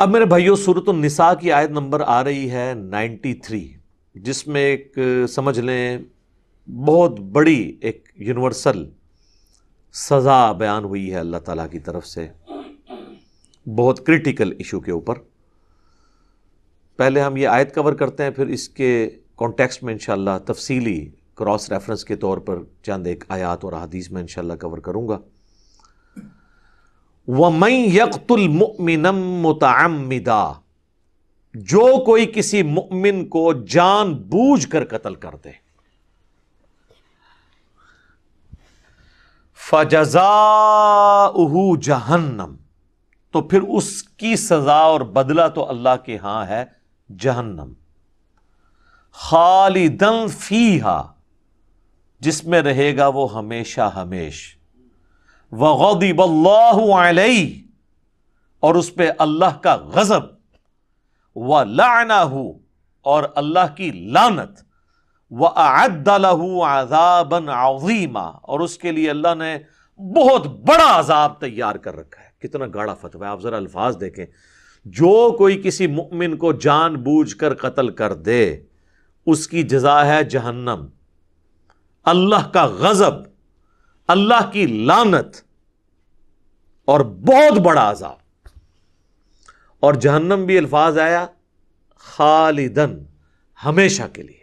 अब मेरे भाइयों सूरत निसा की आयत नंबर आ रही है 93 जिसमें एक समझ लें बहुत बड़ी एक यूनिवर्सल सज़ा बयान हुई है अल्लाह ताला की तरफ से बहुत क्रिटिकल इशू के ऊपर पहले हम ये आयत कवर करते हैं फिर इसके कॉन्टेक्स्ट में इंशाल्लाह तफसीली क्रॉस रेफरेंस के तौर पर चंद एक आयात और अदीस में इंशाल्लाह कवर करूँगा वमई यकतुल मुमिनम मुतामिदा जो कोई किसी मुमिन को जान बूझ कर कतल कर दे उहू जहन्नम तो फिर उसकी सजा और बदला तो अल्लाह के यहां है जहन्नम खालिदन फीहा जिसमें रहेगा वो हमेशा हमेश वगौदीबल्लाई और उस पर अल्लाह का गजब व लाना हो और अल्लाह की लानत व आदालहू आजाबन आजीमा और उसके लिए अल्लाह ने बहुत बड़ा अजाब तैयार कर रखा है कितना गाढ़ा फतवा आप ज़रा अल्फाज देखें जो कोई किसी मुमिन को जान बूझ कर कतल कर दे उसकी जजा है जहन्नम अल्लाह का गजब अल्लाह की लानत और बहुत बड़ा आजाब और जहन्नम भी अल्फाज आया खालिदन हमेशा के लिए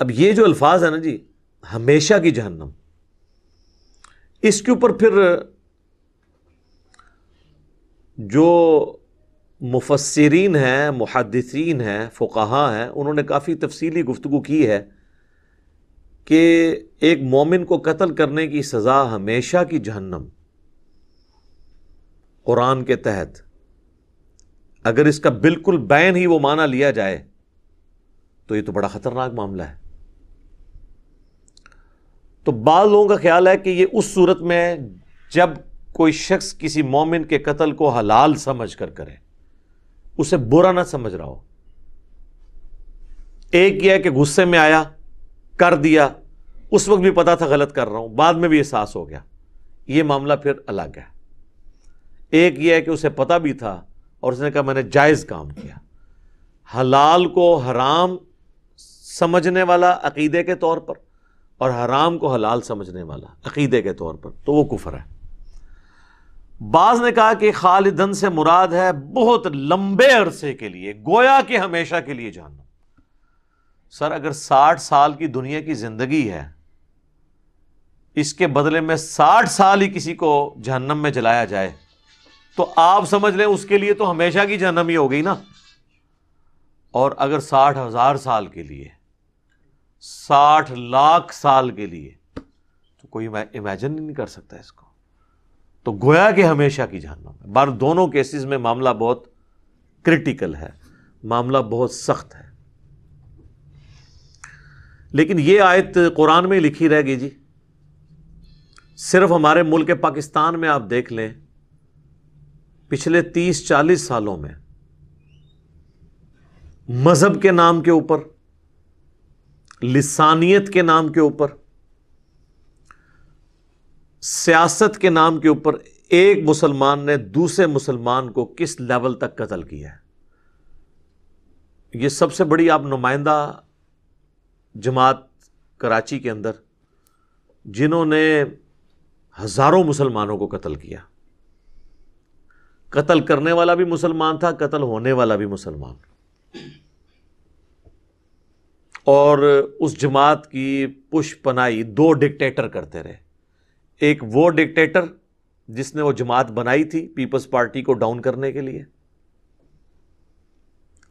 अब ये जो अल्फाज है ना जी हमेशा की जहन्नम इसके ऊपर फिर जो मुफसरीन है मुहदसिन हैं फ़ुकाहा है उन्होंने काफ़ी तफसीली गुफ्तु की है कि एक मोमिन को कत्ल करने की सज़ा हमेशा की जहन्नम कुरान के तहत अगर इसका बिल्कुल बैन ही वो माना लिया जाए तो ये तो बड़ा ख़तरनाक मामला है तो बाद लोगों का ख्याल है कि ये उस सूरत में जब कोई शख्स किसी मोमिन के कत्ल को हलाल समझ कर करे उसे बुरा ना समझ रहा हो एक यह कि गुस्से में आया कर दिया उस वक्त भी पता था गलत कर रहा हूं बाद में भी एहसास हो गया यह मामला फिर अलग है एक ये है कि उसे पता भी था और उसने कहा मैंने जायज़ काम किया हलाल को हराम समझने वाला अकीदे के तौर पर और हराम को हलाल समझने वाला अकीदे के तौर पर तो वो कुफर है बाज ने कहा कि खालिदन से मुराद है बहुत लंबे अरसे के लिए गोया के हमेशा के लिए जानना सर अगर साठ साल की दुनिया की ज़िंदगी है इसके बदले में साठ साल ही किसी को जहन्नम में जलाया जाए तो आप समझ लें उसके लिए तो हमेशा की जहन्नम ही हो गई ना और अगर साठ हज़ार साल के लिए साठ लाख साल के लिए तो कोई इमेजिन नहीं कर सकता इसको तो गोया के हमेशा की जहन्नम है बार दोनों केसेस में मामला बहुत क्रिटिकल है मामला बहुत सख्त है लेकिन ये आयत कुरान में लिखी रह गई जी सिर्फ हमारे मुल्क पाकिस्तान में आप देख लें पिछले 30-40 सालों में मज़हब के नाम के ऊपर लिसानियत के नाम के ऊपर सियासत के नाम के ऊपर एक मुसलमान ने दूसरे मुसलमान को किस लेवल तक कत्ल किया है ये सबसे बड़ी आप नुमाइंदा जमात कराची के अंदर जिन्होंने हज़ारों मुसलमानों को कत्ल किया कत्ल करने वाला भी मुसलमान था कत्ल होने वाला भी मुसलमान और उस जमात की पुश पनाई दो डिक्टेटर करते रहे एक वो डिक्टेटर जिसने वो जमात बनाई थी पीपल्स पार्टी को डाउन करने के लिए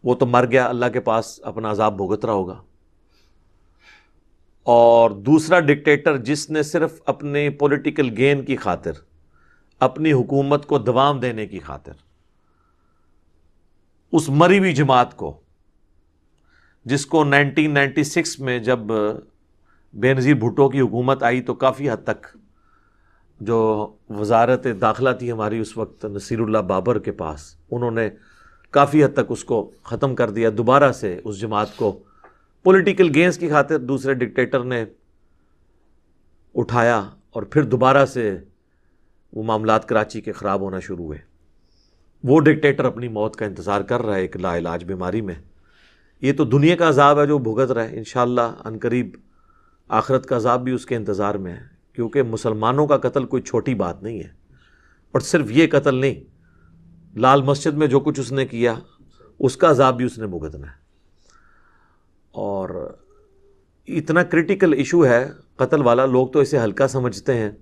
वो तो मर गया अल्लाह के पास अपना अजाब भुगत रहा होगा और दूसरा डिक्टेटर जिसने सिर्फ अपने पॉलिटिकल गेन की खातिर अपनी हुकूमत को दबाव देने की खातिर उस मरी हुई जमात को जिसको 1996 में जब बेनज़ीर भुटो की हुकूमत आई तो काफ़ी हद तक जो वजारत दाखिला थी हमारी उस वक्त नसीरुल्ला बाबर के पास उन्होंने काफ़ी हद तक उसको ख़त्म कर दिया दोबारा से उस जमात को पॉलिटिकल गेंस की खातिर दूसरे डिक्टेटर ने उठाया और फिर दोबारा से वो मामला कराची के ख़राब होना शुरू हुए वो डिक्टेटर अपनी मौत का इंतज़ार कर रहा है एक लाइलाज बीमारी में ये तो दुनिया का अजाब है जो भुगत रहा है इन अनकरीब आखरत का अजाब भी उसके इंतज़ार में है क्योंकि मुसलमानों का कत्ल कोई छोटी बात नहीं है और सिर्फ ये कत्ल नहीं लाल मस्जिद में जो कुछ उसने किया उसका अजाब भी उसने भुगतना है और इतना क्रिटिकल इशू है कत्ल वाला लोग तो इसे हल्का समझते हैं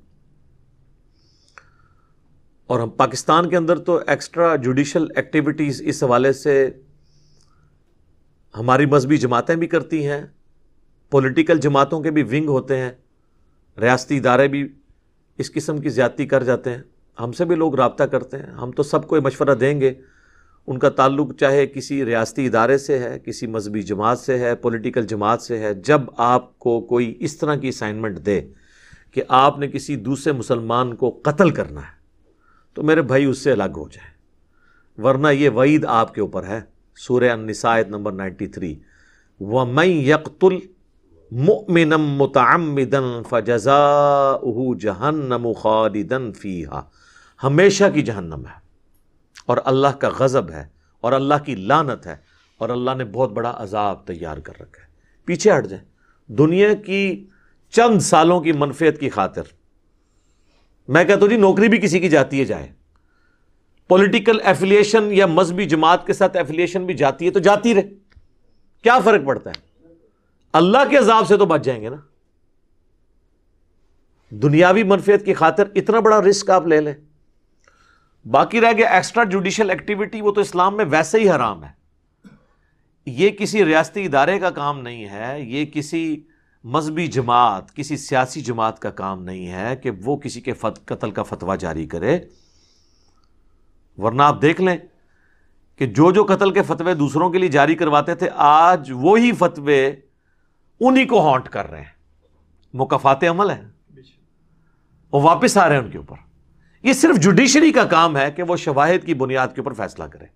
और हम पाकिस्तान के अंदर तो एक्स्ट्रा जुडिशल एक्टिविटीज़ इस हवाले से हमारी मजहबी जमातें भी करती हैं पॉलिटिकल जमातों के भी विंग होते हैं रियाती इदारे भी इस किस्म की ज्यादती कर जाते हैं हमसे भी लोग रबता करते हैं हम तो सबको मशवरा देंगे उनका ताल्लुक चाहे किसी रियासती इदारे से है किसी मजहबी जमात से है पॉलिटिकल जमात से है जब आपको कोई इस तरह की असाइनमेंट दे कि आपने किसी दूसरे मुसलमान को कत्ल करना है तो मेरे भाई उससे अलग हो जाए वरना ये वईद आपके ऊपर है सूर्य अनसायद नंबर नाइन्टी थ्री व मई यकतुल मुमिनम मुतमिदन फ़जा जहन्नम खालिदन फ़ीहा हमेशा की जहन्नम है और अल्लाह का गज़ब है और अल्लाह की लानत है और अल्लाह ने बहुत बड़ा अजाब तैयार कर रखा है पीछे हट जाए दुनिया की चंद सालों की मनफियत की खातिर मैं कहता हूँ जी नौकरी भी किसी की जाती है जाए पॉलिटिकल एफिलिएशन या मजहबी जमात के साथ एफिलिएशन भी जाती है तो जाती रहे क्या फ़र्क पड़ता है अल्लाह के अजाब से तो बच जाएंगे ना दुनियावी मनफियत की खातिर इतना बड़ा रिस्क आप ले लें बाकी रह गया एक्स्ट्रा जुडिशल एक्टिविटी वो तो इस्लाम में वैसे ही हराम है ये किसी रियाती इदारे का काम नहीं है ये किसी मजहबी जमात किसी सियासी जमात का काम नहीं है कि वो किसी के फत, कत्ल का फतवा जारी करे वरना आप देख लें कि जो जो कतल के फतवे दूसरों के लिए जारी करवाते थे आज वो ही फतवे उन्हीं को हॉन्ट कर रहे हैं मुकाफात अमल है वो वापिस आ रहे हैं उनके ऊपर ये सिर्फ जुडिशरी का काम है कि वो शवाहिद की बुनियाद के ऊपर फैसला करे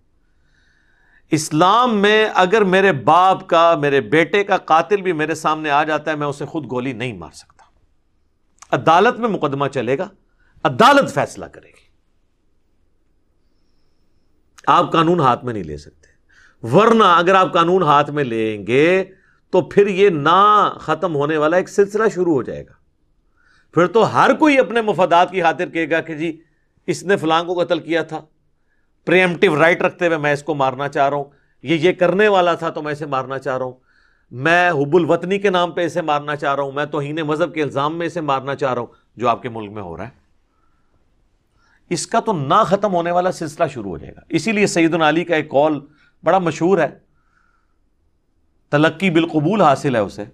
इस्लाम में अगर मेरे बाप का मेरे बेटे का कातिल भी मेरे सामने आ जाता है मैं उसे खुद गोली नहीं मार सकता अदालत में मुकदमा चलेगा अदालत फैसला करेगी आप कानून हाथ में नहीं ले सकते वरना अगर आप कानून हाथ में लेंगे तो फिर यह ना ख़त्म होने वाला एक सिलसिला शुरू हो जाएगा फिर तो हर कोई अपने मुफादात की खातिर कहेगा कि जी इसने फलांग को कतल किया था प्रेमटिव राइट रखते हुए मैं इसको मारना चाह रहा हूं ये ये करने वाला था तो मैं इसे मारना चाह रहा हूं मैं हुबुल वतनी के नाम पे इसे मारना चाह रहा हूं मैं तोहन मज़हब के इल्ज़ाम में इसे मारना चाह रहा हूं जो आपके मुल्क में हो रहा है इसका तो ना ख़त्म होने वाला सिलसिला शुरू हो जाएगा इसीलिए सईदन अली का एक कॉल बड़ा मशहूर है तलक्की बिलकबूल हासिल है उसे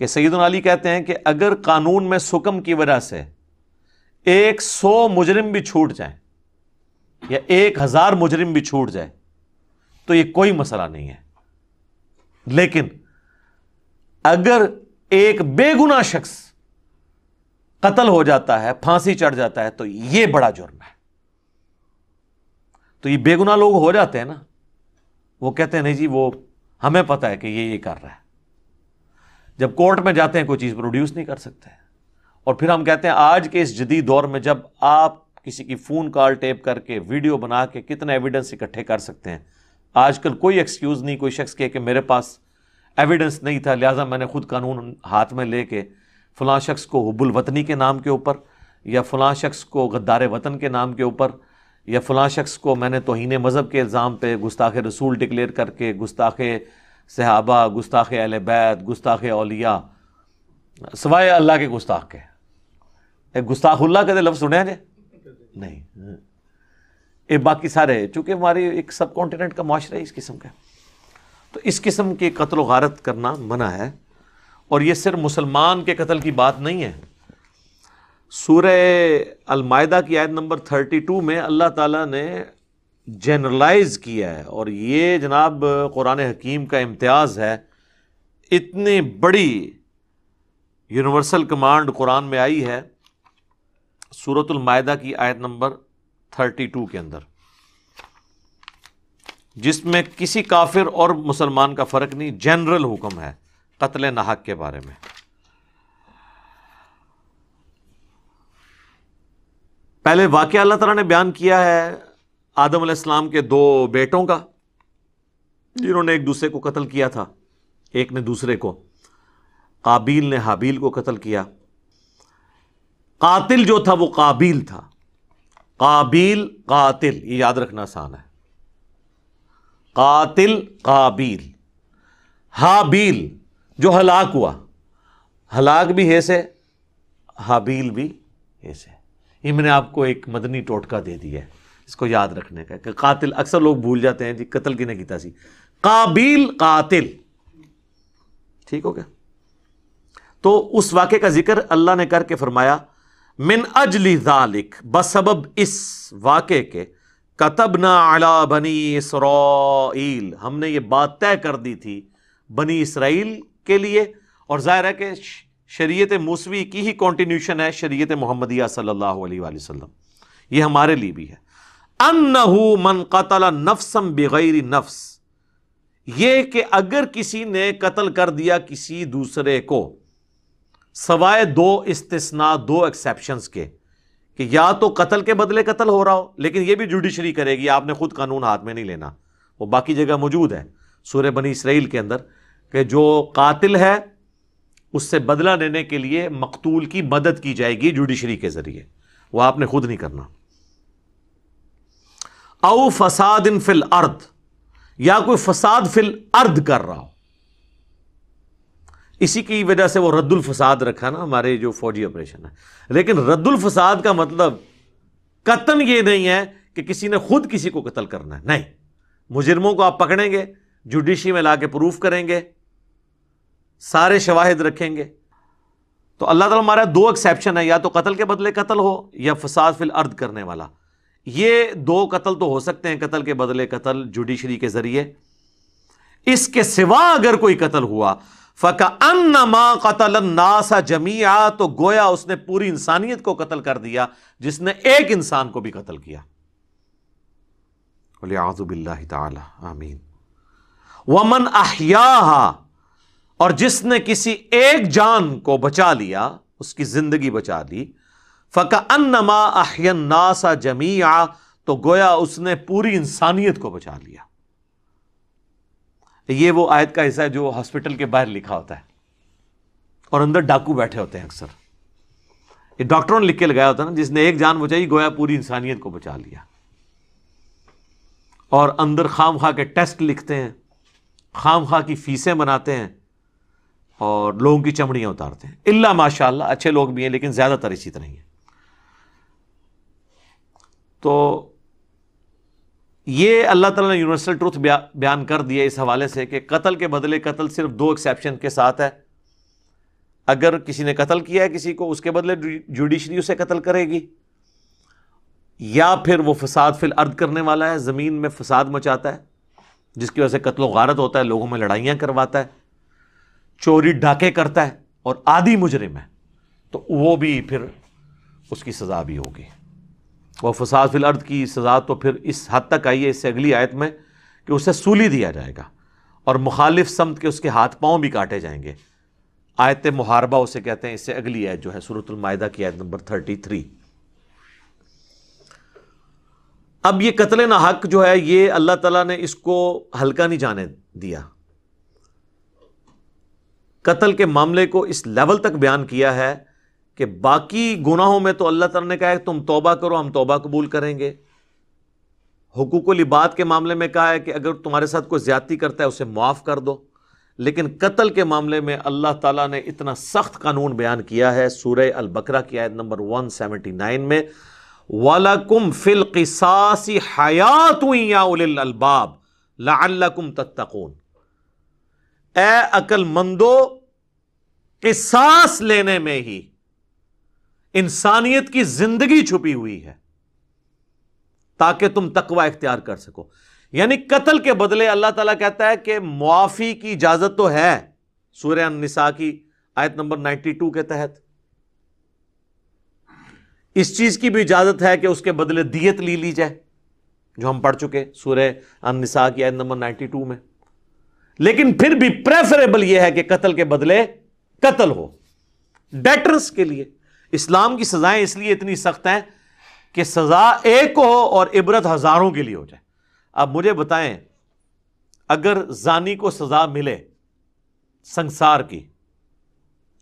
कि सईदन अली कहते हैं कि अगर कानून में सुकम की वजह से एक सौ मुजरिम भी छूट जाए या एक हज़ार मुजरिम भी छूट जाए तो यह कोई मसला नहीं है लेकिन अगर एक बेगुना शख्स कतल हो जाता है फांसी चढ़ जाता है तो यह बड़ा जुर्म है तो ये बेगुना लोग हो जाते हैं ना वो कहते हैं नहीं जी वो हमें पता है कि ये ये कर रहा है जब कोर्ट में जाते हैं कोई चीज़ प्रोड्यूस नहीं कर सकते और फिर हम कहते हैं आज के इस जदी दौर में जब आप किसी की फ़ोन कॉल टेप करके वीडियो बना के कितने एविडेंस इकट्ठे कर सकते हैं आजकल कोई एक्सक्यूज़ नहीं कोई शख्स के कि मेरे पास एविडेंस नहीं था लिहाजा मैंने खुद कानून हाथ में लेके फ़लाँ शख्स को हब्बुल वतनी के नाम के ऊपर या फ़लाँ शख्स को गद्दार वतन के नाम के ऊपर या फ़लाँ शख्स को मैंने तोहन मज़हब के इल्ज़ाम पर गुस्ताख रसूल डिक्लेयर करके गुस्ताख सहाबा गुस्ताख अल बैत गुस्ताख अलिया सवाए अल्लाह के गुस्ताख के एक गुस्ताखुल्ला कद तो लफ्ज़ सुने जे नहीं ये बाकी सारे चूंकि हमारी एक सब कॉन्टिनेंट का माशरा है इस किस्म का तो इस किस्म के कत्ल गारत करना मना है और ये सिर्फ मुसलमान के कत्ल की बात नहीं है सूर्य अलमायदा की आयत नंबर थर्टी टू में अल्लाह ताला ने जनरलाइज किया है और ये जनाब कुरान हकीम का इम्तियाज़ है इतनी बड़ी यूनिवर्सल कमांड कुरान में आई है सूरतमायदा की आयत नंबर थर्टी टू के अंदर जिसमें किसी काफिर और मुसलमान का फ़र्क नहीं जनरल हुक्म है कत्ल नाहक के बारे में पहले वाक़ अल्लाह तला ने बयान किया है आदम आसमाम के दो बेटों का जिन्होंने एक दूसरे को कत्ल किया था एक ने दूसरे को काबिल ने हाबील को कत्ल किया कातिल जो था वो काबिल था काबिल कातिल ये याद रखना आसान है कातिल काबिल हाबील जो हलाक हुआ हलाक भी है से हाबील भी है से ये मैंने आपको एक मदनी टोटका दे दिया है इसको याद रखने का कि कातिल अक्सर लोग भूल जाते हैं जी कत्ल की नहीं सी काबिल कातिल ठीक हो गया तो उस वाक्य का जिक्र अल्लाह ने करके फरमाया मिन अजली जालिक बसबब इस वाक्य के कतबना अला बनी इसराइल हमने ये बात तय कर दी थी बनी इसराइल के लिए और ज़ाहिर है कि शरीयत मूसवी की ही कॉन्टीन्यूशन है शरीयत मोहम्मदिया सल्लल्लाहु अलैहि वसल्लम ये हमारे लिए भी है अन्नहू मन कतला नफसम बगैर नफ्स ये कि अगर किसी ने कत्ल कर दिया किसी दूसरे को सवाए दो इस्तना दो एक्सेप्शन के कि या तो कत्ल के बदले कत्ल हो रहा हो लेकिन यह भी जुडिशरी करेगी आपने खुद कानून हाथ में नहीं लेना वो बाकी जगह मौजूद है सूर्य बनी इसराइल के अंदर कि जो कातिल है उससे बदला लेने के लिए मकतूल की मदद की जाएगी जुडिशरी के ज़रिए वह आपने खुद नहीं करना औ फसाद इन फिल अर्थ या कोई फसाद फिल अर्द कर रहा हो इसी की वजह से वो रद्दुल फसाद रखा ना हमारे जो फौजी ऑपरेशन है लेकिन रद्दुल फसाद का मतलब कतन ये नहीं है कि किसी ने खुद किसी को कत्ल करना है नहीं मुजरमों को आप पकड़ेंगे जुडिशी में ला के प्रूफ करेंगे सारे शवाहिद रखेंगे तो अल्लाह ताला हमारा दो एक्सेप्शन है या तो कतल के बदले कतल हो या फसाद फिल अर्द करने वाला ये दो कत्ल तो हो सकते हैं कत्ल के बदले कत्ल जुडिशरी के जरिए इसके सिवा अगर कोई कत्ल हुआ फका अन्नमा कतल नासा जमिया तो गोया उसने पूरी इंसानियत को कत्ल कर दिया जिसने एक इंसान को भी कत्ल किया आमीन वमन अहिया और जिसने किसी एक जान को बचा लिया उसकी जिंदगी बचा ली फ़का अन्नमा अहयन्नासा जमीआ तो गोया उसने पूरी इंसानियत को बचा लिया ये वो आयत का हिस्सा है जो हॉस्पिटल के बाहर लिखा होता है और अंदर डाकू बैठे होते हैं अक्सर ये डॉक्टरों ने लिख के लगाया होता है ना जिसने एक जान बचाई गोया पूरी इंसानियत को बचा लिया और अंदर खाम खा के टेस्ट लिखते हैं खाम खा की फीसें बनाते हैं और लोगों की चमड़ियां उतारते हैं इल्ला माशाल्लाह अच्छे लोग भी हैं लेकिन ज़्यादातर इसी तरह ही हैं तो ये अल्लाह ताला ने यूनिवर्सल ट्रूथ ब्या, बयान कर दिया इस हवाले से कि कत्ल के बदले कत्ल सिर्फ दो एक्सेप्शन के साथ है अगर किसी ने कत्ल किया है किसी को उसके बदले जुडिशरी उसे कत्ल करेगी या फिर वो फसाद फिल अर्द करने वाला है ज़मीन में फसाद मचाता है जिसकी वजह से कत्लो गारत होता है लोगों में लड़ाइयाँ करवाता है चोरी डाके करता है और आदि मुजरिम है तो वो भी फिर उसकी सज़ा भी होगी और फसाद फिल अर्द की सज़ा तो फिर इस हद तक आई है इससे अगली आयत में कि उसे सूली दिया जाएगा और मुखालिफ समत के उसके हाथ पाँव भी काटे जाएंगे आयत मुहारबा उसे कहते हैं इससे अगली आयत जो है सूरतमायदा की आयत नंबर थर्टी थ्री अब ये कत्ल ना हक जो है ये अल्लाह तला ने इसको हल्का नहीं जाने दिया कत्ल के मामले को इस लेवल तक बयान किया है कि बाकी गुनाहों में तो अल्लाह तला ने कहा है तुम तोबा करो हम तोबा कबूल करेंगे हुकूक लिबात के मामले में कहा है कि अगर तुम्हारे साथ कोई ज्यादती करता है उसे माफ़ कर दो लेकिन कत्ल के मामले में अल्लाह ताला ने इतना सख्त कानून बयान किया है सूर्य बकरा की आयत नंबर वन नाइन में वालकुम फिल किसासी हयात अलबाब लाकुम तत्तकून ए अकलमंदो किसास लेने में ही इंसानियत की जिंदगी छुपी हुई है ताकि तुम तकवा इख्तियार कर सको यानी कत्ल के बदले अल्लाह ताला कहता है कि मुआफ़ी की इजाज़त तो है सूर्य निसा की आयत नंबर नाइनटी टू के तहत इस चीज़ की भी इजाज़त है कि उसके बदले दियत ली ली जाए जो हम पढ़ चुके सूर्य अनसा की आयत नंबर टू में लेकिन फिर भी प्रेफरेबल यह है कि कत्ल के बदले कत्ल हो डेटर्स के लिए इस्लाम की सज़ाएं इसलिए इतनी सख्त हैं कि सज़ा एक को हो और इबरत हज़ारों के लिए हो जाए अब मुझे बताएं अगर जानी को सज़ा मिले संसार की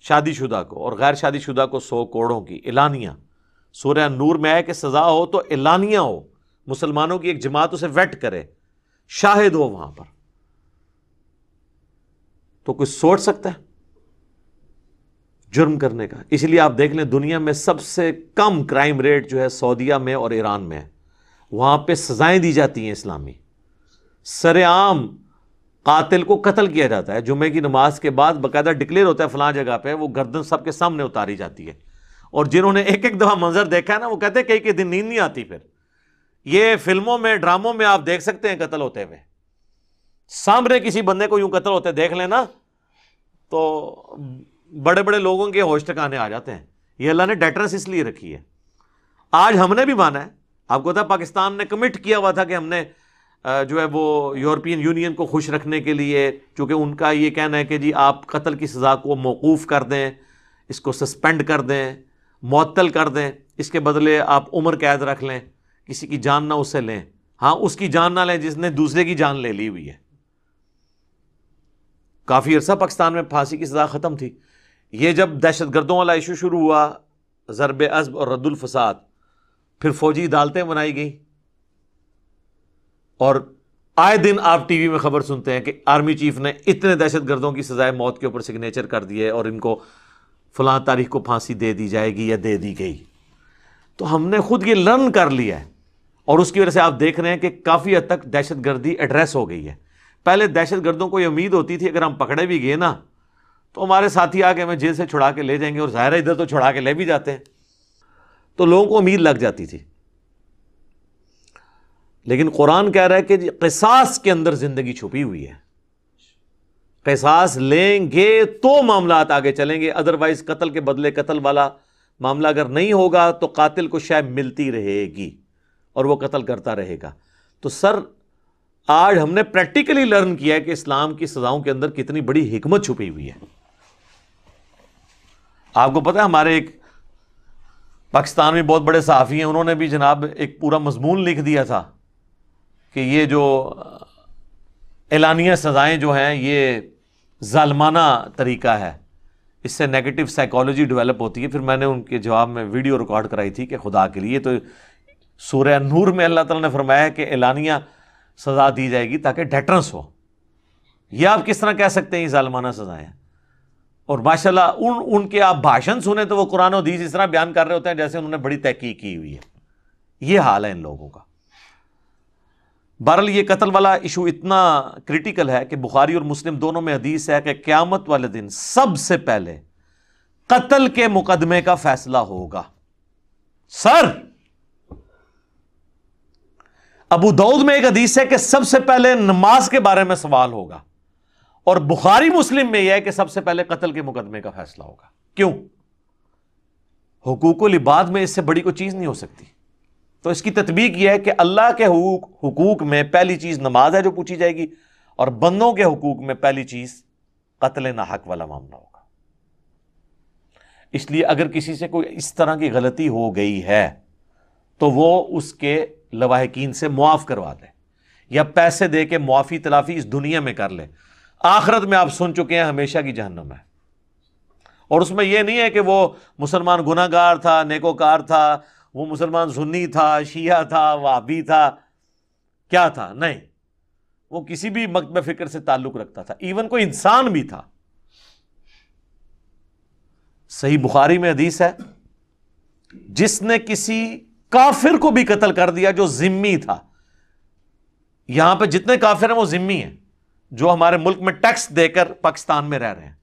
शादीशुदा को और गैर शादीशुदा को सौ कोड़ों की एलानिया सूर्य नूर में आए कि सज़ा हो तो एलानिया हो मुसलमानों की एक जमात उसे वेट करे शाहिद हो वहां पर तो कुछ सोच सकता है जुर्म करने का इसलिए आप देख लें दुनिया में सबसे कम क्राइम रेट जो है सऊदिया में और ईरान में है वहां पर सजाएं दी जाती हैं इस्लामी सरेआम कातिल को कत्ल किया जाता है जुमे की नमाज के बाद बाकायदा डिक्लेयर होता है फला जगह पर वो गर्दन सबके सामने उतारी जाती है और जिन्होंने एक एक दफ़ा मंजर देखा है ना वो कहते हैं कई कई दिन नींद नहीं आती फिर ये फिल्मों में ड्रामों में आप देख सकते हैं कत्ल होते हुए सामने किसी बंदे को यूं कत्ल होते देख लेना तो बड़े बड़े लोगों के होश ठिकाने आ जाते हैं ये अल्लाह ने डेटरस इसलिए रखी है आज हमने भी माना है आपको पता पाकिस्तान ने कमिट किया हुआ था कि हमने जो है वो यूरोपियन यूनियन को खुश रखने के लिए चूँकि उनका ये कहना है कि जी आप कत्ल की सज़ा को मौकूफ़ कर दें इसको सस्पेंड कर दें मअतल कर दें इसके बदले आप उम्र कैद रख लें किसी की जान ना उससे लें हाँ उसकी जान ना लें जिसने दूसरे की जान ले ली हुई है काफ़ी अर्सा पाकिस्तान में फांसी की सज़ा ख़त्म थी ये जब दहशत गर्दों वाला इशू शुरू हुआ ज़रब अज़ब और रद्दुलफसाद फिर फौजी अदालतें बनाई गई और आए दिन आप टी वी में खबर सुनते हैं कि आर्मी चीफ ने इतने दहशत गर्दों की सज़ाए मौत के ऊपर सिग्नेचर कर दिए और इनको फलां तारीख को फांसी दे दी जाएगी या दे दी गई तो हमने खुद ये लर्न कर लिया है और उसकी वजह से आप देख रहे हैं कि काफ़ी हद तक दहशत गर्दी एड्रेस हो गई है पहले दहशत गर्दों को यह उम्मीद होती थी अगर हम पकड़े भी गए ना तो हमारे साथी आके हमें जेल से छुड़ा के ले जाएंगे और ज़ाहिर इधर तो छुड़ा के ले भी जाते हैं तो लोगों को उम्मीद लग जाती थी लेकिन कुरान कह रहा है कि कैसास के अंदर ज़िंदगी छुपी हुई है कैसास लेंगे तो मामला आगे चलेंगे अदरवाइज़ कत्ल के बदले कत्ल वाला मामला अगर नहीं होगा तो कातिल को शायद मिलती रहेगी और वो कत्ल करता रहेगा तो सर आज हमने प्रैक्टिकली लर्न किया है कि इस्लाम की सज़ाओं के अंदर कितनी बड़ी हिकमत छुपी हुई है आपको पता है हमारे एक पाकिस्तान में बहुत बड़े सहाफ़ी हैं उन्होंने भी जनाब एक पूरा मजमून लिख दिया था कि ये जो एलानिया सज़ाएँ जो हैं ये जालमाना तरीका है इससे नेगेटिव साइकोलॉजी डेवलप होती है फिर मैंने उनके जवाब में वीडियो रिकॉर्ड कराई थी कि खुदा के लिए तो सूर्य नूर में अल्लाह ताला ने फरमाया कि एलानिया सज़ा दी जाएगी ताकि डेटरस हो यह आप किस तरह कह सकते हैं ये जालमाना सज़ाएँ और माशाल्लाह उन उनके आप भाषण सुने तो वो कुरान हदीस इस तरह बयान कर रहे होते हैं जैसे उन्होंने बड़ी तहकीक की हुई है ये हाल है इन लोगों का बहरल ये कत्ल वाला इशू इतना क्रिटिकल है कि बुखारी और मुस्लिम दोनों में हदीस है कि क़्यामत वाले दिन सबसे पहले कत्ल के मुकदमे का फैसला होगा सर अबू दाऊद में एक हदीस है कि सबसे पहले नमाज के बारे में सवाल होगा और बुखारी मुस्लिम में यह है कि सबसे पहले कत्ल के मुकदमे का फैसला होगा क्यों हकूक लिबाद में इससे बड़ी कोई चीज़ नहीं हो सकती तो इसकी तदबीक यह है कि अल्लाह के हकूक में पहली चीज़ नमाज है जो पूछी जाएगी और बंदों के हकूक में पहली चीज़ कतल नाहक वाला मामला होगा इसलिए अगर किसी से कोई इस तरह की गलती हो गई है तो वह उसके लवाहकिन से मुआफ़ करवा दे या पैसे दे के मुआफ़ी तलाफ़ी इस दुनिया में कर ले आखरत में आप सुन चुके हैं हमेशा की जहन्नम है और उसमें यह नहीं है कि वह मुसलमान गुनागार था नेकोकार था वह मुसलमान सुन्नी था शिया था वाबी था क्या था नहीं वो किसी भी मकतब फिक्र से ताल्लुक रखता था इवन कोई इंसान भी था सही बुखारी में हदीस है जिसने किसी काफिर को भी कत्ल कर दिया जो जिम्मी था यहां पर जितने काफिर हैं वो जिम्मी हैं जो हमारे मुल्क में टैक्स देकर पाकिस्तान में रह रहे हैं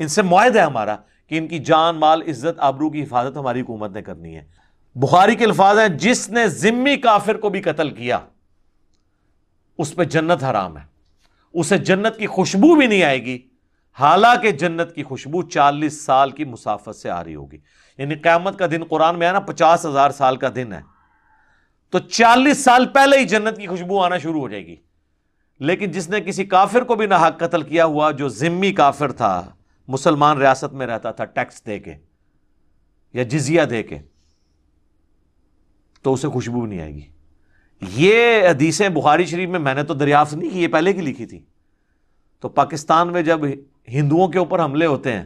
इनसे माहदा है हमारा कि इनकी जान माल इज्जत आबरू की हिफाजत हमारी हुकूमत ने करनी है बुखारी के अल्फाज हैं जिसने जिम्मी काफिर को भी कतल किया उस पर जन्नत हराम है उसे जन्नत की खुशबू भी नहीं आएगी हालांकि जन्नत की खुशबू चालीस साल की मुसाफत से आ रही होगी यानी क़्यामत का दिन कुरान में आया ना पचास हज़ार साल का दिन है तो चालीस साल पहले ही जन्नत की खुशबू आना शुरू हो जाएगी लेकिन जिसने किसी काफिर को भी नाहक कत्ल किया हुआ जो जिम्मी काफिर था मुसलमान रियासत में रहता था टैक्स दे के या जिजिया दे के तो उसे खुशबू नहीं आएगी ये हदीसें बुखारी शरीफ में मैंने तो दरियाफ्त नहीं की ये पहले की लिखी थी तो पाकिस्तान में जब हिंदुओं के ऊपर हमले होते हैं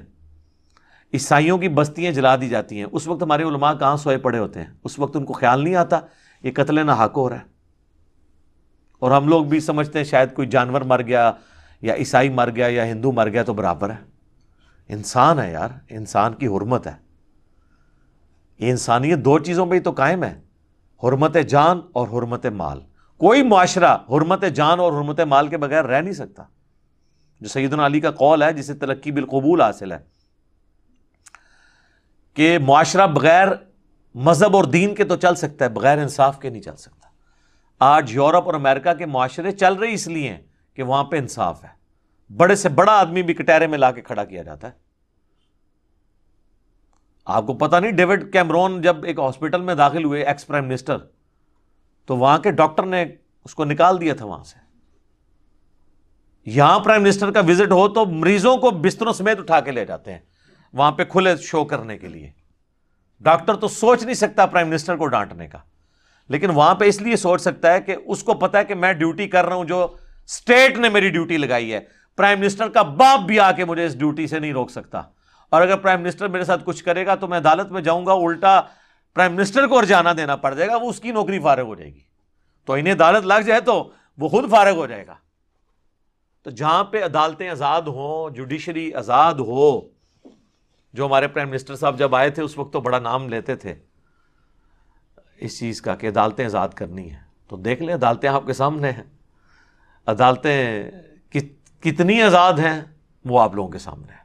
ईसाइयों की बस्तियां जला दी जाती हैं उस वक्त हमारे उलमा कहाँ सोए पड़े होते हैं उस वक्त उनको ख्याल नहीं आता ये कतल ना हाक हो रहा है और हम लोग भी समझते हैं शायद कोई जानवर मर गया या ईसाई मर गया या हिंदू मर गया तो बराबर है इंसान है यार इंसान की हरमत है ये इंसानियत दो चीज़ों पर ही तो कायम है हरमत जान और हरमत माल कोई माशरा हरमत जान और हरमत माल के बगैर रह नहीं सकता जो सैदन अली का कौल है जिसे तरक्की बिलकबूल हासिल है कि माशरा बगैर मज़हब और दीन के तो चल सकता है बगैर इंसाफ के नहीं चल सकता आज यूरोप और अमेरिका के माशरे चल रही इसलिए हैं कि वहां पर इंसाफ है बड़े से बड़ा आदमी भी कटहरे में ला के खड़ा किया जाता है आपको पता नहीं डेविड कैमरोन जब एक हॉस्पिटल में दाखिल हुए एक्स प्राइम मिनिस्टर तो वहां के डॉक्टर ने उसको निकाल दिया था वहां से यहां प्राइम मिनिस्टर का विजिट हो तो मरीजों को बिस्तरों समेत उठा के ले जाते हैं वहां पे खुले शो करने के लिए डॉक्टर तो सोच नहीं सकता प्राइम मिनिस्टर को डांटने का लेकिन वहां पे इसलिए सोच सकता है कि उसको पता है कि मैं ड्यूटी कर रहा हूं जो स्टेट ने मेरी ड्यूटी लगाई है प्राइम मिनिस्टर का बाप भी आके मुझे इस ड्यूटी से नहीं रोक सकता और अगर प्राइम मिनिस्टर मेरे साथ कुछ करेगा तो मैं अदालत में जाऊंगा उल्टा प्राइम मिनिस्टर को और जाना देना पड़ जाएगा वो उसकी नौकरी फारग हो जाएगी तो इन्हें अदालत लग जाए तो वो खुद फारग हो जाएगा तो जहां पे अदालतें आज़ाद हों जुडिशरी आज़ाद हो जो हमारे प्राइम मिनिस्टर साहब जब आए थे उस वक्त तो बड़ा नाम लेते थे इस चीज़ का कि अदालतें आज़ाद करनी है तो देख लें अदालतें आपके सामने हैं अदालतें कि, कितनी आज़ाद हैं वो आप लोगों के सामने है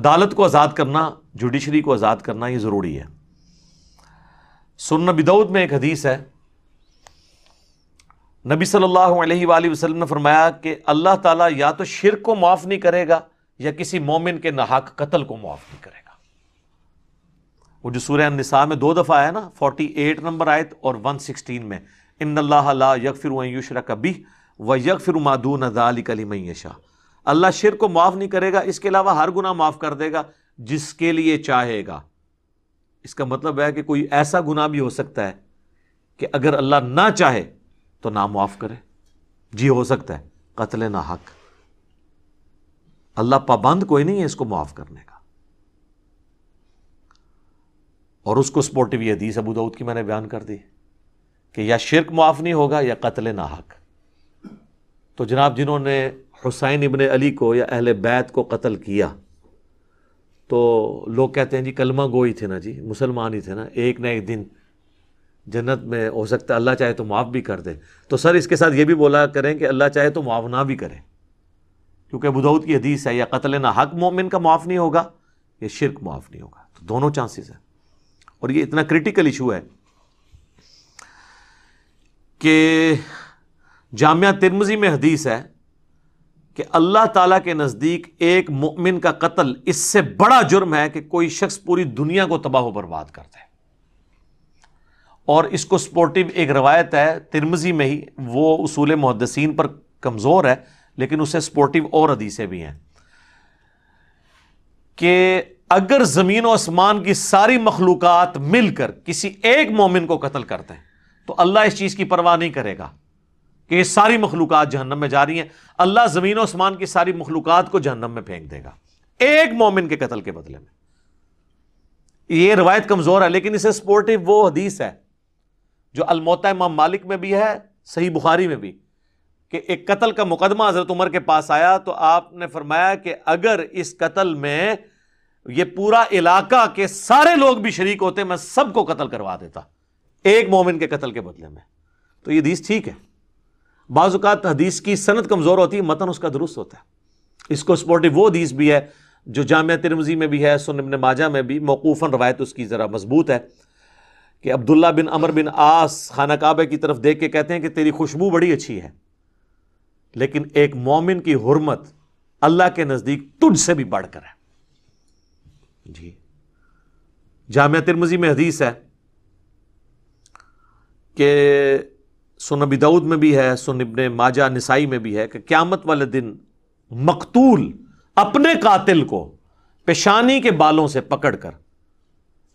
अदालत को आज़ाद करना जुडिशरी को आज़ाद करना ये ज़रूरी है सुन बिदौद में एक हदीस है नबी सल्लल्लाहु अलैहि वसल्लम ने फरमाया कि अल्लाह ताला या तो शिर को माफ़ नहीं करेगा या किसी मोमिन के नाहक कत्ल को माफ़ नहीं करेगा वो जो सूर्य निसा में दो दफ़ा आया ना फोर्टी एट नंबर आयत और वन सिक्सटीन में इन ला यकफिर कभी व यक फिर यकफिर मादून अदालिकलीमयशा अल्लाह शिर को माफ़ नहीं करेगा इसके अलावा हर गुना माफ़ कर देगा जिसके लिए चाहेगा इसका मतलब है कि कोई ऐसा गुना भी हो सकता है कि अगर अल्लाह ना चाहे तो ना माफ़ करे जी हो सकता है कत्ल ना हक अल्लाह पाबंद कोई नहीं है इसको माफ़ करने का और उसको स्पोर्टिव ये हदीस अबू दाऊद की मैंने बयान कर दी कि या शिरक मुआफ़ नहीं होगा या कत्ल नाहक तो जनाब जिन्होंने हुसैन इबन अली को या अहल बैत को कत्ल किया तो लोग कहते हैं जी कलमा गोई थे ना जी मुसलमान ही थे ना एक ना एक दिन जन्नत में हो सकता है अल्लाह चाहे तो माफ़ भी कर दे तो सर इसके साथ ये भी बोला करें कि अल्लाह चाहे तो माफ़ ना भी करें क्योंकि बुदाऊद की हदीस है या कत्ल ना हक मोमिन का मुआफ़ नहीं होगा या शिरक मुआफ़ नहीं होगा तो दोनों चांसेस हैं और ये इतना क्रिटिकल इशू है कि जामिया तिरमजी में हदीस है कि अल्लाह ताला के नज़दीक एक मुमिन का कत्ल इससे बड़ा जुर्म है कि कोई शख्स पूरी दुनिया को तबाह बर्बाद कर दे और इसको सपोर्टिव एक रवायत है तिरमजी में ही वो उसूल मुहदसिन पर कमज़ोर है लेकिन उससे सपोर्टिव और हदीसें भी हैं कि अगर ज़मीन आसमान की सारी मखलूक़ात मिलकर किसी एक मोमिन को कतल करते हैं तो अल्लाह इस चीज़ की परवाह नहीं करेगा कि ये सारी मखलूक जहनम में जा रही है अल्लाह ज़मीन आसमान की सारी मखलूक को जहन्नम में फेंक देगा एक मोमिन के कतल के बदले में यह रिवायत कमज़ोर है लेकिन इसे सपोर्टिव वो हदीस है जो अलमोता इमाम मालिक में भी है सही बुखारी में भी कि एक कतल का मुकदमा हज़रत उम्र के पास आया तो आपने फरमाया कि अगर इस कतल में ये पूरा इलाका के सारे लोग भी शरीक होते मैं सबको कत्ल करवा देता एक मोमिन के कत्ल के बदले में तो ये हदीस ठीक है बाजुकात हदीस की सनत कमज़ोर होती है मतन उसका दुरुस्त होता है इसको सपोर्टिव वो हदीस भी है जो जामिया तिरमजी में भी है सुनबन माजा में भी मौकूफन रवायत उसकी ज़रा मजबूत है कि अब्दुल्ला बिन अमर बिन आस खाना काबे की तरफ देख के कहते हैं कि तेरी खुशबू बड़ी अच्छी है लेकिन एक मोमिन की हरमत अल्लाह के नज़दीक तुझसे भी बढ़कर है जी जाम तिरमजी में हदीस है कि सुन अबी दाऊद में भी है सुन इबन माजा नसाई में भी है कि क़्यामत वाले दिन मकतूल अपने कातिल को पेशानी के बालों से पकड़कर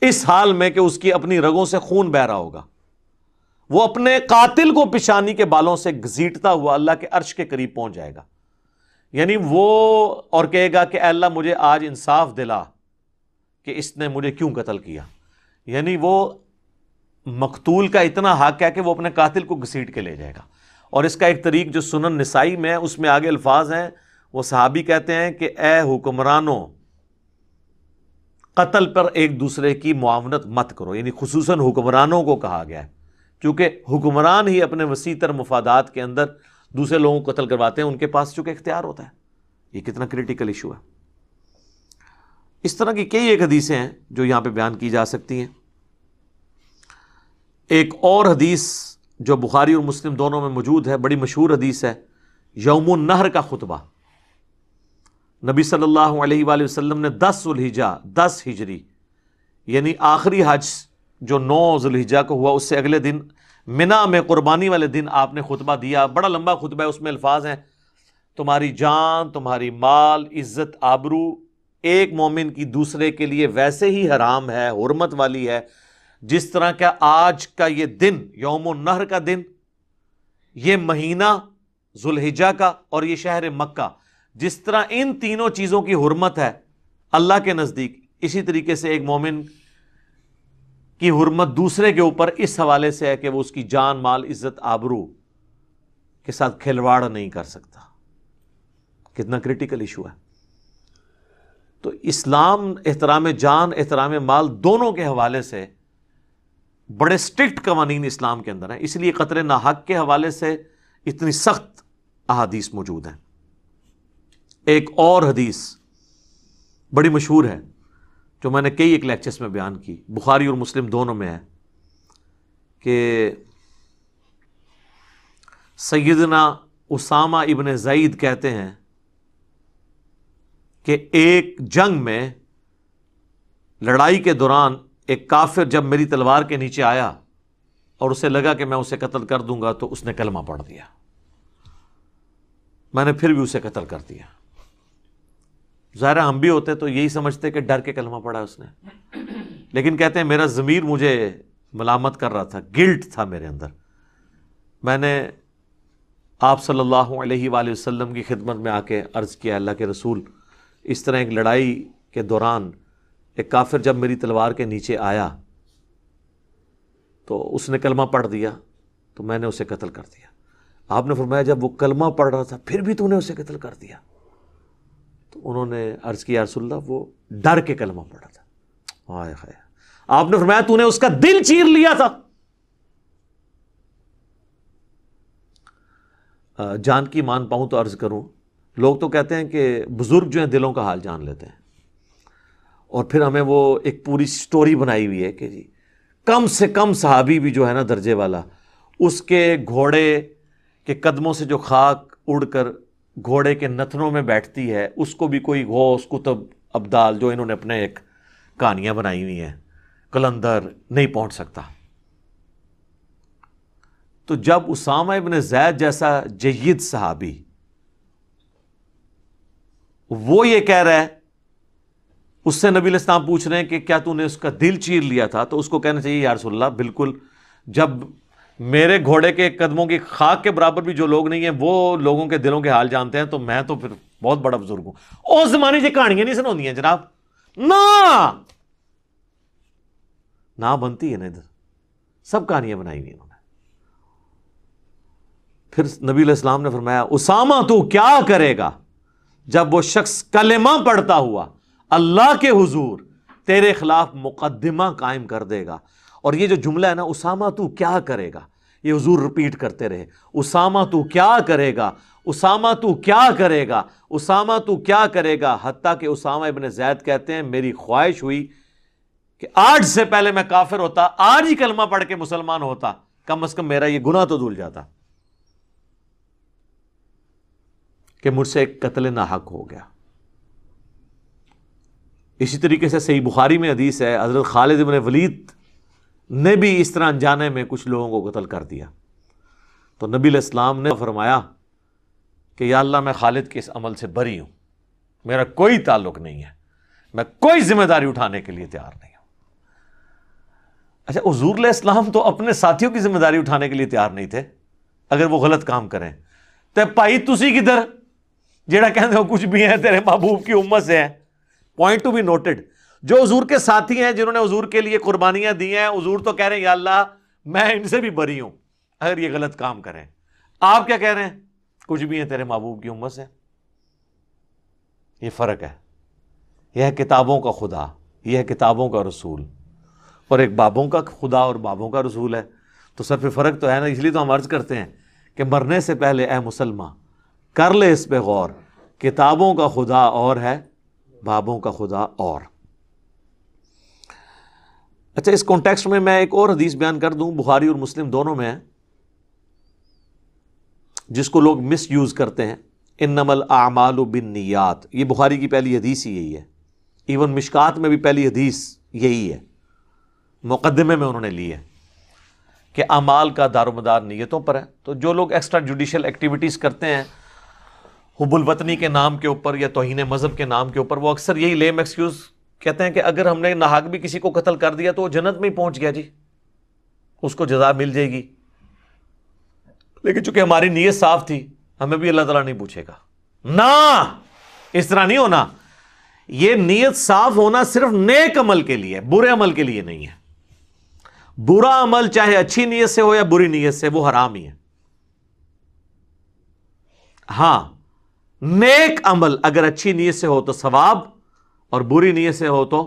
इस हाल में कि उसकी अपनी रगों से खून बह रहा होगा वो अपने कातिल को पेशानी के बालों से घसीटता हुआ अल्लाह के अर्श के करीब पहुंच जाएगा यानी वो और कहेगा कि अल्लाह मुझे आज इंसाफ दिला कि इसने मुझे क्यों कत्ल किया यानी वो मकतूल का इतना हक है कि वो अपने कातिल को घसीट के ले जाएगा और इसका एक तरीक जो सुनन नसाई में है उसमें आगे अल्फाज हैं वो सहाबी कहते हैं कि ए हुक्मरानों कत्ल पर एक दूसरे की मुआवनत मत करो यानी खसूस हुक्मरानों को कहा गया है क्योंकि हुक्मरान ही अपने वसी तर मफादात के अंदर दूसरे लोगों को कत्ल करवाते हैं उनके पास चूँकि इख्तियार होता है ये कितना क्रिटिकल इशू है इस तरह की कई एक हदीसें हैं जो यहां पे बयान की जा सकती हैं एक और हदीस जो बुखारी और मुस्लिम दोनों में मौजूद है बड़ी मशहूर हदीस है यौम नहर का खुतबा नबी सल्लल्लाहु अलैहि वसल्लम ने दस उलहिजा दस हिजरी यानी आखिरी हज जो नौ जुलहिजा को हुआ उससे अगले दिन मिना में कुर्बानी वाले दिन आपने खुतबा दिया बड़ा लंबा खुतबा है उसमें अल्फाज हैं तुम्हारी जान तुम्हारी माल इज़्ज़त आबरू एक मोमिन की दूसरे के लिए वैसे ही हराम है हरमत वाली है जिस तरह का आज का ये दिन योम नहर का दिन ये महीना जुल्हिजा का और ये शहर मक्का जिस तरह इन तीनों चीज़ों की हरमत है अल्लाह के नज़दीक इसी तरीके से एक मोमिन की हरमत दूसरे के ऊपर इस हवाले से है कि वह उसकी जान माल इज़्ज़त आबरू के साथ खिलवाड़ नहीं कर सकता कितना क्रिटिकल इशू है तो इस्लाम एहतराम जान एहतराम माल दोनों के हवाले से बड़े स्ट्रिक्ट कवानी इस्लाम के अंदर हैं इसलिए कतरे नाहक के हवाले से इतनी सख्त अदीस मौजूद हैं एक और हदीस बड़ी मशहूर है जो मैंने कई एक लेक्चर्स में बयान की बुखारी और मुस्लिम दोनों में है कि सैदना उसामा इबन जईद कहते हैं कि एक जंग में लड़ाई के दौरान एक काफिर जब मेरी तलवार के नीचे आया और उसे लगा कि मैं उसे कत्ल कर दूंगा तो उसने कलमा पढ़ दिया मैंने फिर भी उसे कत्ल कर दिया ज़ाहिर हम भी होते तो यही समझते कि डर के कलमा पढ़ा उसने लेकिन कहते हैं मेरा ज़मीर मुझे मलामत कर रहा था गिल्ट था मेरे अंदर मैंने आप सल्लल्लाहु अलैहि वसल्लम की खिदमत में आके अर्ज़ किया अल्लाह के रसूल इस तरह एक लड़ाई के दौरान एक काफिर जब मेरी तलवार के नीचे आया तो उसने कलमा पढ़ दिया तो मैंने उसे कत्ल कर दिया आपने फरमाया जब वो कलमा पढ़ रहा था फिर भी तूने उसे कत्ल कर दिया तो उन्होंने अर्ज़ किया रसुल्ला वो डर के कलमा पढ़ रहा था हाय हाय आपने फरमाया तूने उसका दिल चीर लिया था जान की मान पाऊं तो अर्ज करूं लोग तो कहते हैं कि बुज़ुर्ग जो हैं दिलों का हाल जान लेते हैं और फिर हमें वो एक पूरी स्टोरी बनाई हुई है कि जी कम से कम साहबी भी जो है ना दर्जे वाला उसके घोड़े के कदमों से जो खाक उड़कर घोड़े के नथनों में बैठती है उसको भी कोई घोस कुतुब अब्दाल जो इन्होंने अपने एक कहानियां बनाई हुई हैं कलंदर नहीं पहुँच सकता तो जब उसामा इबन जैद जैसा जयद साहबी वो ये कह रहा है उससे नबी इस्लाम पूछ रहे हैं कि क्या तूने उसका दिल चीर लिया था तो उसको कहना चाहिए यार रसोल्ला बिल्कुल जब मेरे घोड़े के कदमों की खाक के बराबर भी जो लोग नहीं है वो लोगों के दिलों के हाल जानते हैं तो मैं तो फिर बहुत बड़ा बुजुर्ग हूं उस जमाने की कहानियां नहीं सुना जनाब ना ना बनती है ना इधर सब कहानियां बनाई हुई उन्होंने फिर नबी इस्लाम ने फरमाया उसामा तू क्या करेगा जब वो शख्स कलेमा पढ़ता हुआ अल्लाह के हुजूर तेरे खिलाफ मुकदमा कायम कर देगा और ये जो जुमला है ना उसामा तू क्या करेगा ये हजूर रिपीट करते रहे उसामा तू क्या करेगा उसामा तू क्या करेगा उसामा तू क्या करेगा हती कि उसामा इबन जैद कहते हैं मेरी ख्वाहिश हुई कि आज से पहले मैं काफिर होता आज ही कलमा पढ़ के मुसलमान होता कम अज़ कम मेरा ये गुना तो धुल जाता कि मुझसे एक कत्ल नाहक हो गया इसी तरीके से सही बुखारी में हदीस है हज़रत खालिद इबन वलीद ने भी इस तरह अनजाने में कुछ लोगों को कत्ल कर दिया तो नबी इस्लाम ने फरमाया कि या अल्लाह मैं खालिद के इस अमल से बरी हूं मेरा कोई ताल्लुक नहीं है मैं कोई जिम्मेदारी उठाने के लिए तैयार नहीं हूं अच्छा हजूर इस्लाम तो अपने साथियों की जिम्मेदारी उठाने के लिए तैयार नहीं थे अगर वो गलत काम करें तो भाई तुसी किधर जेड़ा कहते हो कुछ भी है तेरे महबूब की उम्मत से है पॉइंट टू बी नोटेड जो हजूर के साथी हैं जिन्होंने हजूर के लिए कुर्बानियां दी हैं हजूर तो कह रहे हैं या मैं इनसे भी बरी हूं अगर ये गलत काम करें आप क्या कह रहे हैं कुछ भी है तेरे महबूब की उम्मत से ये फ़र्क है यह है किताबों का खुदा यह है किताबों का रसूल और एक बाबों का खुदा और बाबों का रसूल है तो सर फिर फ़र्क तो है ना इसलिए तो हम अर्ज़ करते हैं कि मरने से पहले ए मुसलमान कर ले इस पर गौर किताबों का खुदा और है बाबों का खुदा और अच्छा इस कॉन्टेक्स्ट में मैं एक और हदीस बयान कर दूं बुखारी और मुस्लिम दोनों में है जिसको लोग मिस यूज़ करते हैं इन नमल आमाल बिन नियात ये बुखारी की पहली हदीस ही यही है इवन मिशकात में भी पहली हदीस यही है मुकदमे में उन्होंने ली है कि अमाल का दारोमदार नीयतों पर है तो जो लोग एक्स्ट्रा जुडिशल एक्टिविटीज़ करते हैं हुबुलवतनी के नाम के ऊपर या तोहन मज़हब के नाम के ऊपर वो अक्सर यही लेम एक्सक्यूज़ कहते हैं कि अगर हमने नाहक भी किसी को कत्ल कर दिया तो वो जन्नत में ही पहुंच गया जी उसको जजा मिल जाएगी लेकिन चूंकि हमारी नीयत साफ थी हमें भी अल्लाह तला नहीं पूछेगा ना इस तरह नहीं होना ये नीयत साफ होना सिर्फ नेक अमल के लिए बुरे अमल के लिए नहीं है बुरा अमल चाहे अच्छी नीयत से हो या बुरी नीयत से वो हराम ही है हां नेक अमल अगर अच्छी नीयत से हो तो सवाब और बुरी नीयत से हो तो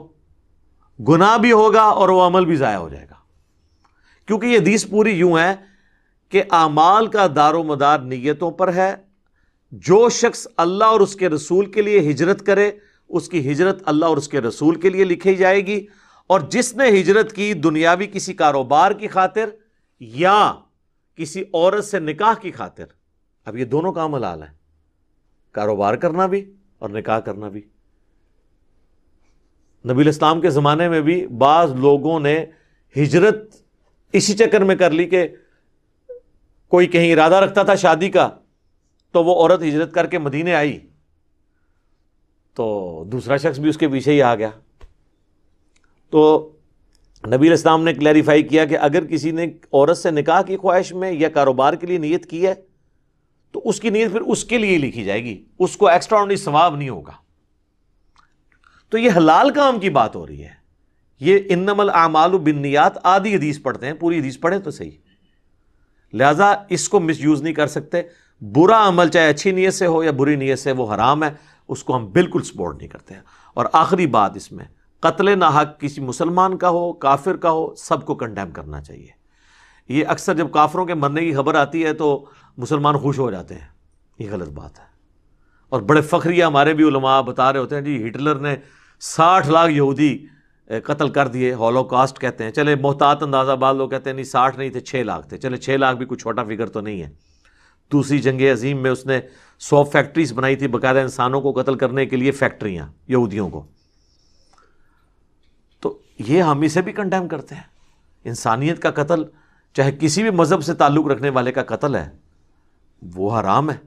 गुनाह भी होगा और वह अमल भी ज़ाया हो जाएगा क्योंकि यह हदीस पूरी यूं है कि आमाल का दारो मदार नीयतों पर है जो शख्स अल्लाह और उसके रसूल के लिए हिजरत करे उसकी हिजरत अल्लाह और उसके रसूल के लिए लिखी जाएगी और जिसने हिजरत की दुनियावी किसी कारोबार की खातिर या किसी औरत से निकाह की खातिर अब ये दोनों का अमल आला है कारोबार करना भी और निकाह करना भी नबी इस्लाम के ज़माने में भी बाज़ लोगों ने हिजरत इसी चक्कर में कर ली कि कोई कहीं इरादा रखता था शादी का तो वो औरत हिजरत करके मदीने आई तो दूसरा शख्स भी उसके पीछे ही आ गया तो नबी इस्लाम ने क्लैरिफाई किया कि अगर किसी ने औरत से निकाह की ख्वाहिश में या कारोबार के लिए नीयत की है तो उसकी नीयत फिर उसके लिए लिखी जाएगी उसको एक्स्ट्रा ऑर्डनरी सवाब नहीं होगा तो ये हलाल काम की बात हो रही है ये इन्नमल आमाल बिनियात आदि हदीस पढ़ते हैं पूरी हदीस पढ़े तो सही लिहाजा इसको मिस यूज़ नहीं कर सकते बुरा अमल चाहे अच्छी नीयत से हो या बुरी नीयत से वो हराम है उसको हम बिल्कुल सपोर्ट नहीं करते हैं और आखिरी बात इसमें कत्ल नाहक किसी मुसलमान का हो काफिर का हो सबको कंडेम करना चाहिए ये अक्सर जब काफरों के मरने की खबर आती है तो मुसलमान खुश हो जाते हैं ये गलत बात है और बड़े फ़ख्रिया हमारे भी उलमा बता रहे होते हैं जी हिटलर ने साठ लाख यहूदी कत्ल कर दिए कास्ट कहते हैं चले मोहतात अंदाज़ा बाद लोग कहते हैं नहीं साठ नहीं थे छः लाख थे चले छः लाख भी कोई छोटा फिगर तो नहीं है दूसरी जंग अजीम में उसने सौ फैक्ट्रीज बनाई थी बकायदा इंसानों को कत्ल करने के लिए फैक्ट्रियाँ यहूदियों को तो ये हम इसे भी कंडेम करते हैं इंसानियत का कत्ल चाहे किसी भी मज़हब से ताल्लुक़ रखने वाले का कत्ल है वो हराम है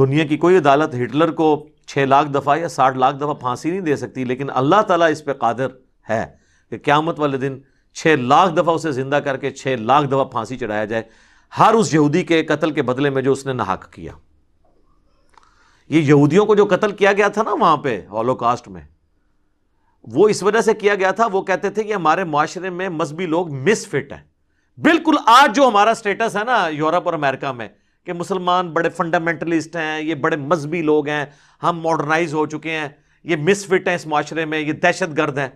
दुनिया की कोई अदालत हिटलर को छः लाख दफ़ा या साठ लाख दफ़ा फांसी नहीं दे सकती लेकिन अल्लाह ताला इस पर कादिर है कि क़्यामत वाले दिन छः लाख दफ़ा उसे ज़िंदा करके छः लाख दफ़ा फांसी चढ़ाया जाए हर उस यहूदी के कत्ल के बदले में जो उसने नाहक किया ये यहूदियों को जो कत्ल किया गया था ना वहाँ पर हॉलोकास्ट में वो इस वजह से किया गया था वो कहते थे कि हमारे माशरे में मजहबी लोग मिसफिट हैं बिल्कुल आज जो हमारा स्टेटस है ना यूरोप और अमेरिका में कि मुसलमान बड़े फंडामेंटलिस्ट हैं ये बड़े मजहबी लोग हैं हम मॉडर्नाइज हो चुके हैं ये मिसफिट हैं इस माशरे में ये दहशत गर्द हैं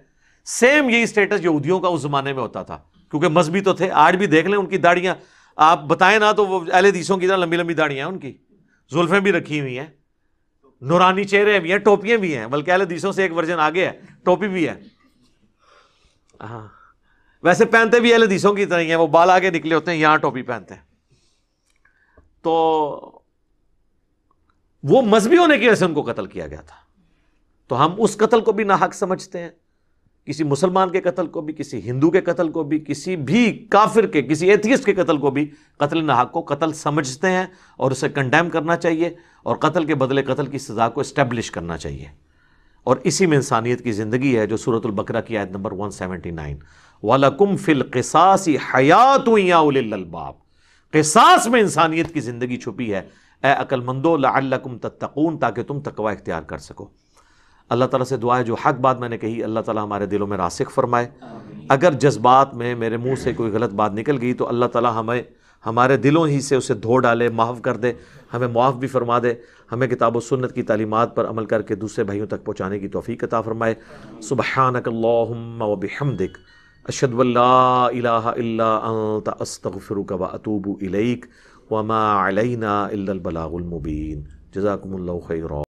सेम यही स्टेटस यहूदियों का उस ज़माने में होता था क्योंकि मजहबी तो थे आज भी देख लें उनकी दाढ़ियाँ आप बताएं ना तो वो अहले दीसों की तरह लंबी लंबी दाढ़ियाँ हैं उनकी जुल्फ़ें भी रखी हुई हैं नूरानी चेहरे भी हैं टोपियाँ भी हैं बल्कि अहले दीसों से एक वर्जन आगे है टोपी भी है हाँ वैसे पहनते भी अहल हदीसों की तरह ही हैं वो बाल आगे निकले होते हैं यहां टोपी पहनते हैं तो वो मजहबी होने की वजह से उनको कत्ल किया गया था तो हम उस कत्ल को भी नाहक समझते हैं किसी मुसलमान के कत्ल को भी किसी हिंदू के कत्ल को भी किसी भी काफिर के किसी एथियस्ट के कत्ल को भी कत्ल नाहक को कत्ल समझते हैं और उसे कंडेम करना चाहिए और कत्ल के बदले कत्ल की सज़ा को इस्टेब्लिश करना चाहिए और इसी में इंसानियत की ज़िंदगी है जो सूरतुल बकरा की आयत नंबर वन सेवेंटी नाइन वालकुम फिल किसास हयात याबाब किसास में इंसानियत की ज़िंदगी छुपी है ए अकलमंदो लकुम तत्तकून ताकि तुम तकवा इख्तियार कर सको अल्लाह ताला से दुआ है जो हक बात मैंने कही अल्लाह ताला हमारे दिलों में रासिक फरमाए अगर जज्बात में मेरे मुंह से कोई गलत बात निकल गई तो अल्लाह ताला हमें हमारे दिलों ही से उसे धो डाले माफ़ कर दे हमें मुआफ़ भी फरमा दे हमें किताब सुन्नत की तालीमत पर अमल करके दूसरे भाइयों तक पहुँचाने की तोफ़ी कता फ़रमाए सुबहानकल्लम वबिहमदिक अशदल्लास्तफ़िर वतूब इलैक वमा अलैना इल्लबलामुबीन जजाकम्ल खैर